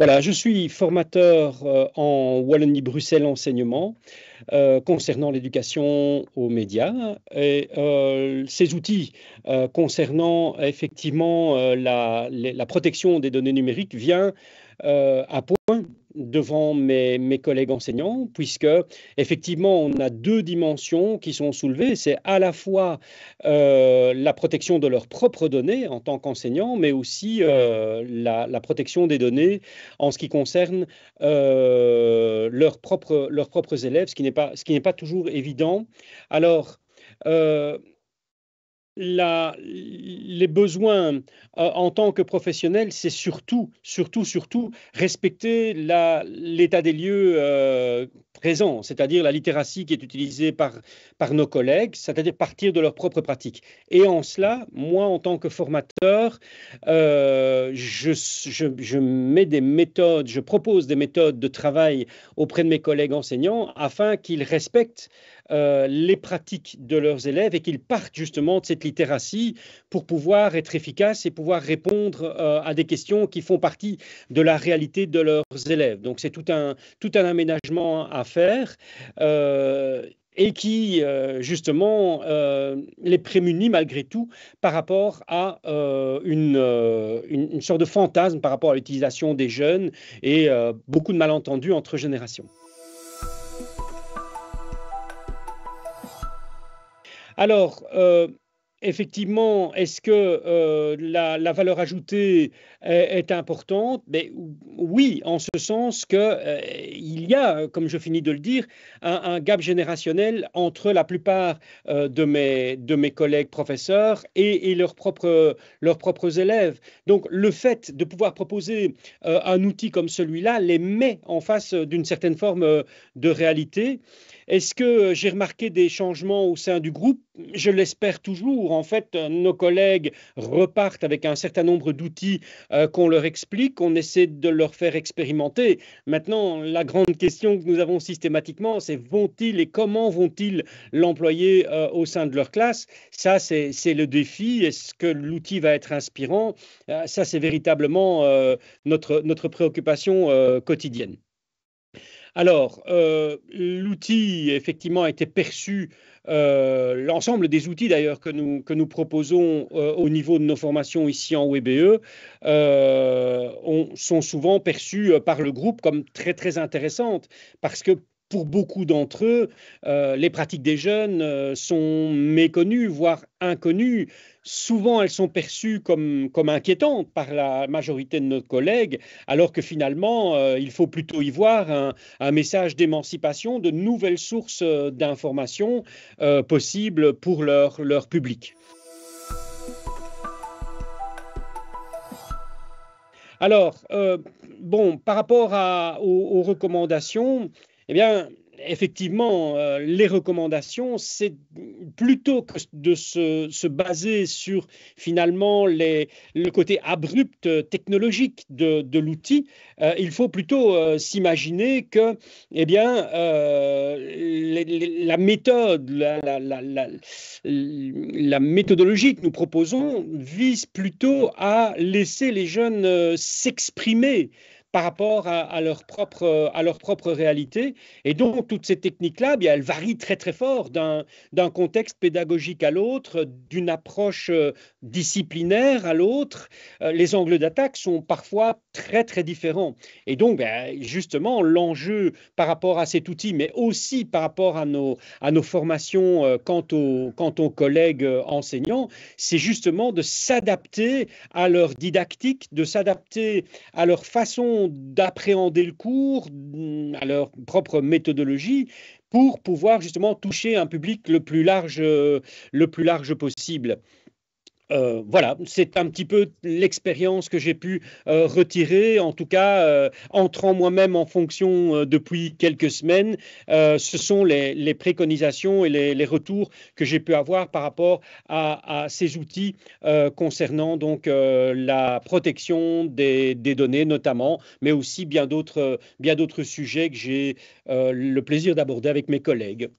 Voilà, je suis formateur euh, en Wallonie-Bruxelles enseignement euh, concernant l'éducation aux médias et euh, ces outils concernant effectivement la, la, protection des données numériques vient à point devant mes, mes, collègues enseignants, puisque effectivement, on a deux dimensions qui sont soulevées. C'est à la fois euh, la protection de leurs propres données en tant qu'enseignants, mais aussi euh, la, protection des données en ce qui concerne euh, leurs, propres, leurs propres élèves, ce qui n'est pas, ce qui n'est pas toujours évident. Alors, les besoins euh, en tant que professionnel, c'est surtout, surtout, surtout respecter l'état des lieux euh, présent, c'est-à-dire la littératie qui est utilisée par, par nos collègues, c'est-à-dire partir de leurs propres pratiques. Et en cela, moi, en tant que formateur, euh, je, je, mets des méthodes, je propose des méthodes de travail auprès de mes collègues enseignants afin qu'ils respectent euh, les pratiques de leurs élèves et qu'ils partent justement de cette pour pouvoir être efficace et pouvoir répondre euh, à des questions qui font partie de la réalité de leurs élèves. Donc c'est tout un, tout un aménagement à faire. Euh, et qui, euh, justement, les prémunit malgré tout par rapport à une, une, sorte de fantasme par rapport à l'utilisation des jeunes et beaucoup de malentendus entre générations. Alors, effectivement, est-ce que euh, la, valeur ajoutée est, importante Mais ben, oui, en ce sens que euh, il y a, comme je finis de le dire, un, gap générationnel entre la plupart euh, de, mes, de mes collègues professeurs et, leurs, propres, leurs propres élèves. Donc, le fait de pouvoir proposer un outil comme celui-là les met en face d'une certaine forme de réalité. Est-ce que euh, j'ai remarqué des changements au sein du groupe Je l'espère toujours. En fait, euh, nos collègues repartent avec un certain nombre d'outils euh, qu'on leur explique, qu'on essaie de leur faire expérimenter. Maintenant, la grande question que nous avons systématiquement, c'est vont-ils et comment vont-ils l'employer au sein de leur classe Ça, c'est le défi. Est-ce que l'outil va être inspirant Ça, c'est véritablement notre préoccupation quotidienne. Alors, euh, l'outil, effectivement, a été perçu, euh, l'ensemble des outils d'ailleurs que nous, que nous proposons euh, au niveau de nos formations ici en WebE, sont souvent perçus par le groupe comme très, très intéressantes parce que pour beaucoup d'entre eux, euh, les pratiques des jeunes euh, sont méconnues, voire inconnues. Souvent, elles sont perçues comme, comme inquiétantes par la majorité de nos collègues, alors que finalement, euh, il faut plutôt y voir un, message d'émancipation, de nouvelles sources d'informations possibles pour leur, public. Alors, bon, par rapport aux, recommandations, eh bien, effectivement, euh, les recommandations, c'est plutôt que de se, baser sur finalement le côté abrupt euh, technologique de, l'outil, euh, il faut plutôt s'imaginer que eh bien, la méthode, la, méthodologie que nous proposons vise plutôt à laisser les jeunes s'exprimer par rapport à, leur, propre, à leur propre réalité. Et donc, toutes ces techniques-là, eh bien, elles varient très très fort d'un, d'un contexte pédagogique à l'autre, d'une approche euh, disciplinaire à l'autre. Euh, les angles d'attaque sont parfois très très différents. Et donc, ben, justement, l'enjeu par rapport à cet outil, mais aussi par rapport à nos, à nos formations euh, quant aux, quant aux collègues enseignants, c'est justement de s'adapter à leur didactique, de s'adapter à leur façon d'appréhender le cours à leur propre méthodologie pour pouvoir justement toucher un public le plus large euh, possible. Euh, voilà, c'est un petit peu l'expérience que j'ai pu euh, retirer, en tout cas euh, entrant moi-même en fonction depuis quelques semaines. ce sont les, préconisations et les, retours que j'ai pu avoir par rapport à, ces outils concernant donc la protection des, données notamment, mais aussi bien d'autres sujets que j'ai le plaisir d'aborder avec mes collègues.